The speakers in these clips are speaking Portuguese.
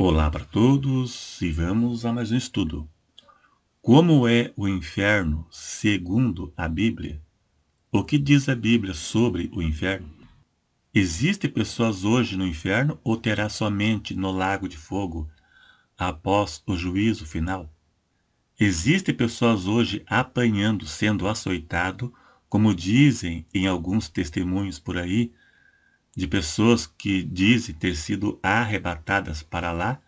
Olá para todos e vamos a mais um estudo. Como é o inferno segundo a Bíblia? O que diz a Bíblia sobre o inferno? Existem pessoas hoje no inferno ou terá somente no lago de fogo após o juízo final? Existem pessoas hoje apanhando, sendo açoitado, como dizem em alguns testemunhos por aí, de pessoas que dizem ter sido arrebatadas para lá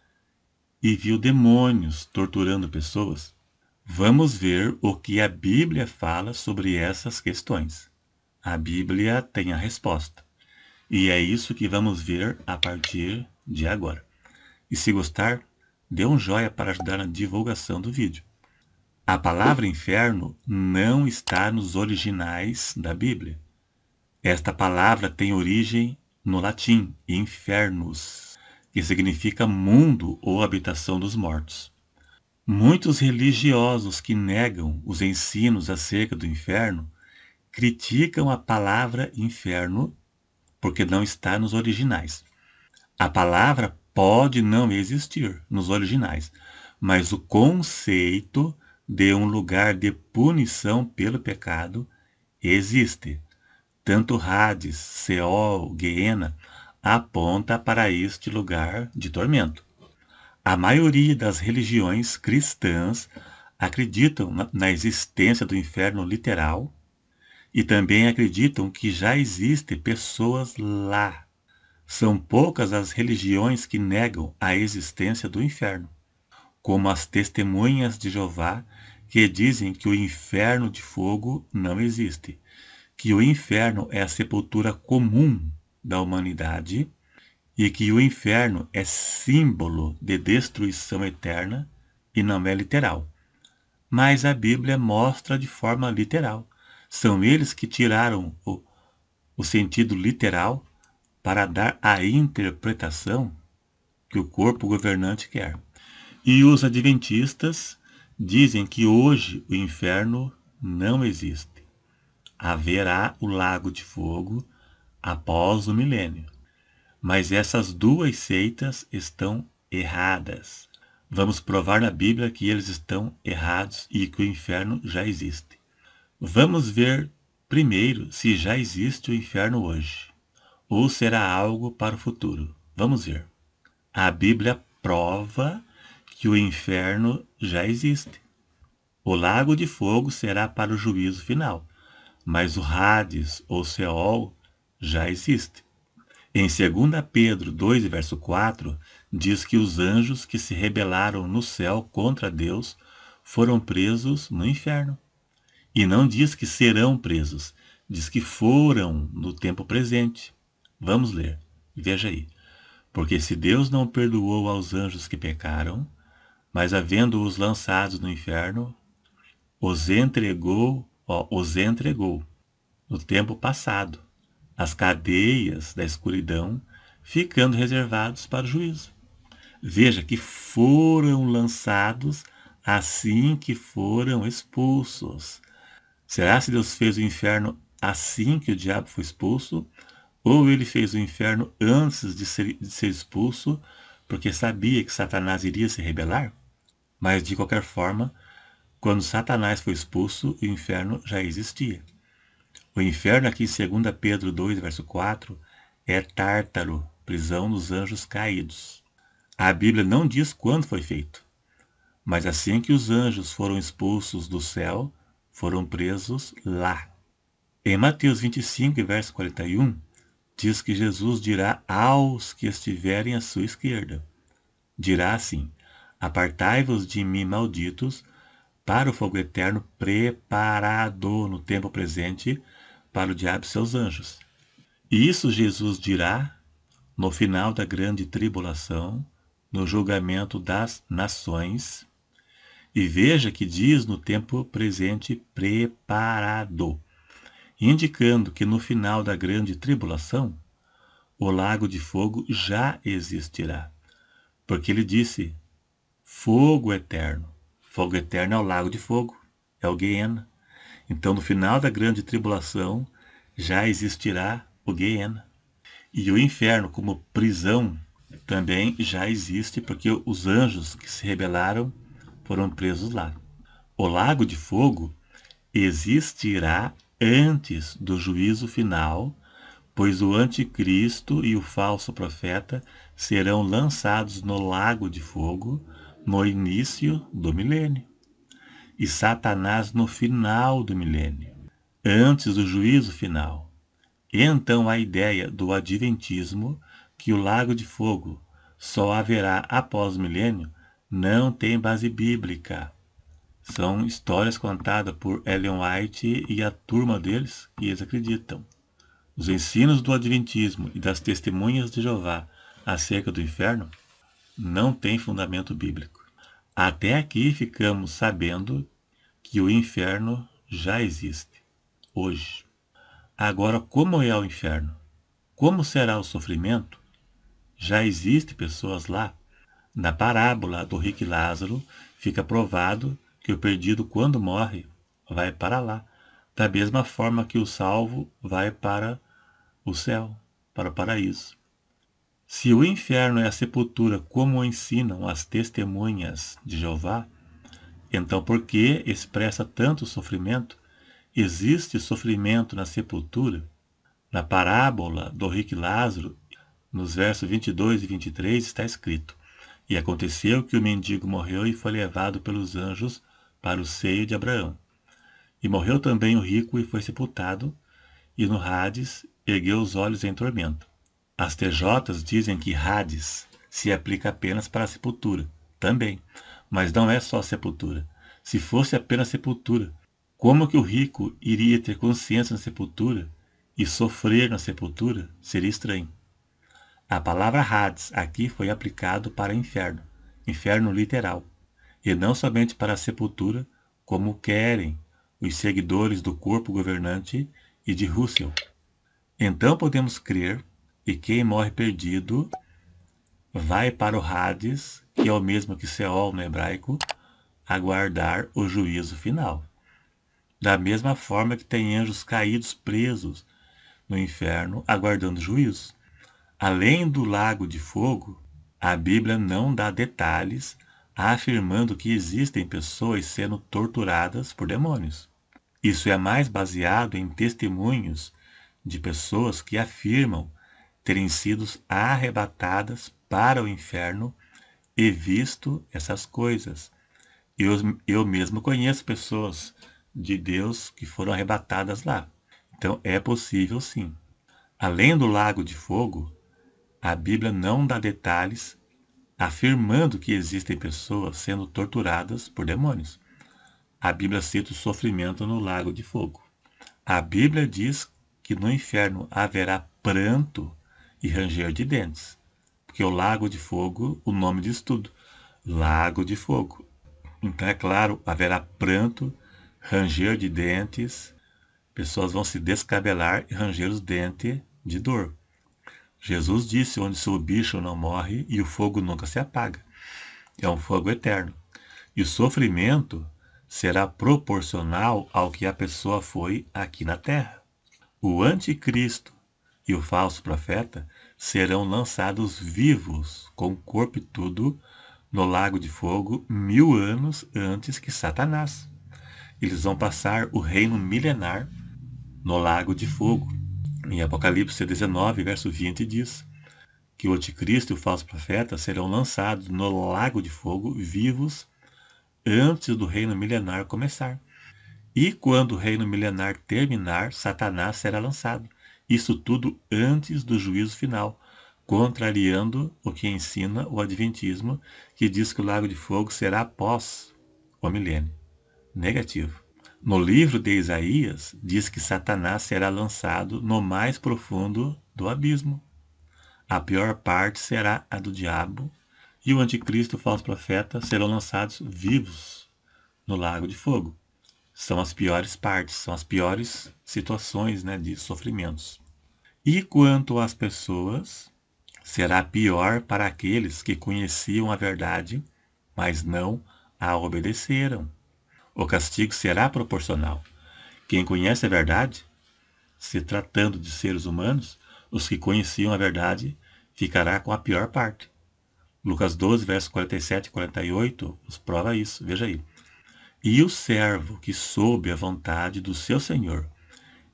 e viu demônios torturando pessoas? Vamos ver o que a Bíblia fala sobre essas questões. A Bíblia tem a resposta. E é isso que vamos ver a partir de agora. E se gostar, dê um joia para ajudar na divulgação do vídeo. A palavra inferno não está nos originais da Bíblia. Esta palavra tem origem no latim, infernos, que significa mundo ou habitação dos mortos. Muitos religiosos que negam os ensinos acerca do inferno criticam a palavra inferno porque não está nos originais. A palavra pode não existir nos originais, mas o conceito de um lugar de punição pelo pecado existe. Tanto Hades, Seol, Guiena aponta para este lugar de tormento. A maioria das religiões cristãs acreditam na existência do inferno literal e também acreditam que já existem pessoas lá. São poucas as religiões que negam a existência do inferno, como as testemunhas de Jeová, que dizem que o inferno de fogo não existe, que o inferno é a sepultura comum da humanidade e que o inferno é símbolo de destruição eterna e não é literal. Mas a Bíblia mostra de forma literal. São eles que tiraram o, o sentido literal para dar a interpretação que o corpo governante quer. E os adventistas dizem que hoje o inferno não existe haverá o lago de fogo após o milênio. Mas essas duas seitas estão erradas. Vamos provar na Bíblia que eles estão errados e que o inferno já existe. Vamos ver primeiro se já existe o inferno hoje, ou será algo para o futuro. Vamos ver. A Bíblia prova que o inferno já existe. O lago de fogo será para o juízo final, mas o Hades ou Seol já existe. Em 2 Pedro 2, verso 4, diz que os anjos que se rebelaram no céu contra Deus foram presos no inferno. E não diz que serão presos, diz que foram no tempo presente. Vamos ler, veja aí. Porque se Deus não perdoou aos anjos que pecaram, mas havendo-os lançados no inferno, os entregou Ó, os entregou no tempo passado, as cadeias da escuridão, ficando reservados para o juízo. Veja que foram lançados assim que foram expulsos. Será se Deus fez o inferno assim que o diabo foi expulso? Ou ele fez o inferno antes de ser, de ser expulso, porque sabia que Satanás iria se rebelar? Mas, de qualquer forma, quando Satanás foi expulso, o inferno já existia. O inferno aqui, segundo Pedro 2, verso 4, é Tártaro, prisão dos anjos caídos. A Bíblia não diz quando foi feito, mas assim que os anjos foram expulsos do céu, foram presos lá. Em Mateus 25, verso 41, diz que Jesus dirá aos que estiverem à sua esquerda. Dirá assim, Apartai-vos de mim, malditos, para o fogo eterno preparado no tempo presente para o diabo e seus anjos. E isso Jesus dirá no final da grande tribulação, no julgamento das nações. E veja que diz no tempo presente preparado, indicando que no final da grande tribulação, o lago de fogo já existirá. Porque ele disse: fogo eterno fogo eterno é o lago de fogo, é o Guiena. Então, no final da grande tribulação, já existirá o Guiena. E o inferno, como prisão, também já existe, porque os anjos que se rebelaram foram presos lá. O lago de fogo existirá antes do juízo final, pois o anticristo e o falso profeta serão lançados no lago de fogo, no início do milênio e Satanás no final do milênio, antes do juízo final. Então a ideia do adventismo que o lago de fogo só haverá após o milênio não tem base bíblica. São histórias contadas por Ellen White e a turma deles que eles acreditam. Os ensinos do Adventismo e das testemunhas de Jeová acerca do inferno não tem fundamento bíblico. Até aqui ficamos sabendo que o inferno já existe, hoje. Agora, como é o inferno? Como será o sofrimento? Já existe pessoas lá? Na parábola do rico Lázaro, fica provado que o perdido, quando morre, vai para lá, da mesma forma que o salvo vai para o céu, para o paraíso. Se o inferno é a sepultura, como ensinam as testemunhas de Jeová, então por que expressa tanto sofrimento? Existe sofrimento na sepultura? Na parábola do rico Lázaro, nos versos 22 e 23, está escrito: E aconteceu que o mendigo morreu e foi levado pelos anjos para o seio de Abraão. E morreu também o rico e foi sepultado, e no Hades ergueu os olhos em tormento. As TJs dizem que Hades se aplica apenas para a sepultura, também, mas não é só sepultura. Se fosse apenas sepultura, como que o rico iria ter consciência na sepultura e sofrer na sepultura seria estranho. A palavra Hades aqui foi aplicado para inferno, inferno literal, e não somente para a sepultura, como querem os seguidores do corpo governante e de Russell. Então podemos crer e quem morre perdido vai para o Hades, que é o mesmo que Seol no hebraico, aguardar o juízo final. Da mesma forma que tem anjos caídos presos no inferno, aguardando juízo. Além do lago de fogo, a Bíblia não dá detalhes afirmando que existem pessoas sendo torturadas por demônios. Isso é mais baseado em testemunhos de pessoas que afirmam terem sido arrebatadas para o inferno e visto essas coisas. Eu, eu mesmo conheço pessoas de Deus que foram arrebatadas lá. Então é possível sim. Além do lago de fogo, a Bíblia não dá detalhes afirmando que existem pessoas sendo torturadas por demônios. A Bíblia cita o sofrimento no lago de fogo. A Bíblia diz que no inferno haverá pranto e ranger de dentes. Porque o lago de fogo, o nome diz tudo. Lago de fogo. Então, é claro, haverá pranto, ranger de dentes, pessoas vão se descabelar e ranger os dentes de dor. Jesus disse onde seu bicho não morre e o fogo nunca se apaga. É um fogo eterno. E o sofrimento será proporcional ao que a pessoa foi aqui na terra. O anticristo e o falso profeta serão lançados vivos, com corpo e tudo, no lago de fogo mil anos antes que Satanás. Eles vão passar o reino milenar no lago de fogo. Em Apocalipse 19, verso 20 diz que o anticristo e o falso profeta serão lançados no lago de fogo vivos antes do reino milenar começar. E quando o reino milenar terminar, Satanás será lançado. Isso tudo antes do juízo final, contrariando o que ensina o Adventismo, que diz que o Lago de Fogo será após o milênio. Negativo. No livro de Isaías, diz que Satanás será lançado no mais profundo do abismo. A pior parte será a do diabo, e o anticristo e o falso profeta serão lançados vivos no lago de fogo são as piores partes, são as piores situações né, de sofrimentos. E quanto às pessoas, será pior para aqueles que conheciam a verdade, mas não a obedeceram. O castigo será proporcional. Quem conhece a verdade, se tratando de seres humanos, os que conheciam a verdade ficará com a pior parte. Lucas 12, versos 47 e 48 nos prova isso. Veja aí. E o servo que soube a vontade do seu senhor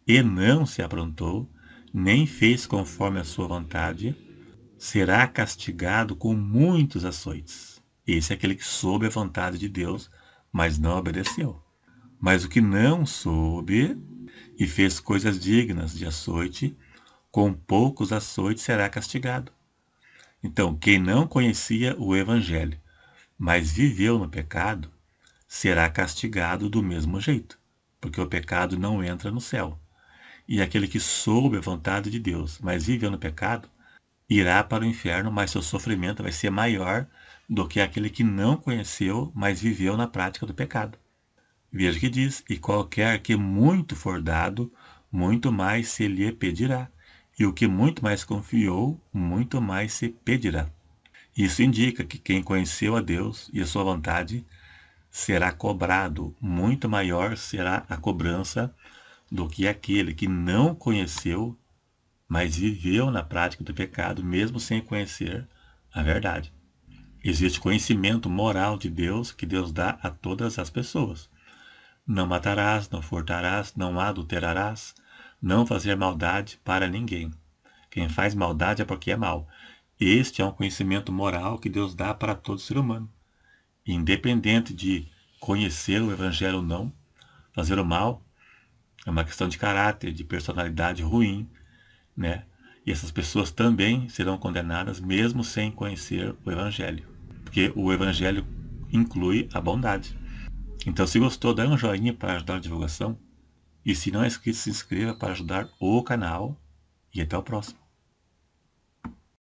e não se aprontou, nem fez conforme a sua vontade, será castigado com muitos açoites. Esse é aquele que soube a vontade de Deus, mas não obedeceu. Mas o que não soube e fez coisas dignas de açoite, com poucos açoites será castigado. Então, quem não conhecia o Evangelho, mas viveu no pecado, será castigado do mesmo jeito, porque o pecado não entra no céu. E aquele que soube a vontade de Deus, mas viveu no pecado, irá para o inferno, mas seu sofrimento vai ser maior do que aquele que não conheceu, mas viveu na prática do pecado. Veja que diz: E qualquer que muito for dado, muito mais se lhe pedirá. E o que muito mais confiou, muito mais se pedirá. Isso indica que quem conheceu a Deus e a sua vontade será cobrado, muito maior será a cobrança do que aquele que não conheceu, mas viveu na prática do pecado, mesmo sem conhecer a verdade. Existe conhecimento moral de Deus que Deus dá a todas as pessoas. Não matarás, não furtarás, não adulterarás, não fazer maldade para ninguém. Quem faz maldade é porque é mal. Este é um conhecimento moral que Deus dá para todo ser humano independente de conhecer o Evangelho ou não, fazer o mal é uma questão de caráter, de personalidade ruim, né? E essas pessoas também serão condenadas mesmo sem conhecer o Evangelho, porque o Evangelho inclui a bondade. Então, se gostou, dá um joinha para ajudar a divulgação. E se não é inscrito, se inscreva para ajudar o canal. E até o próximo.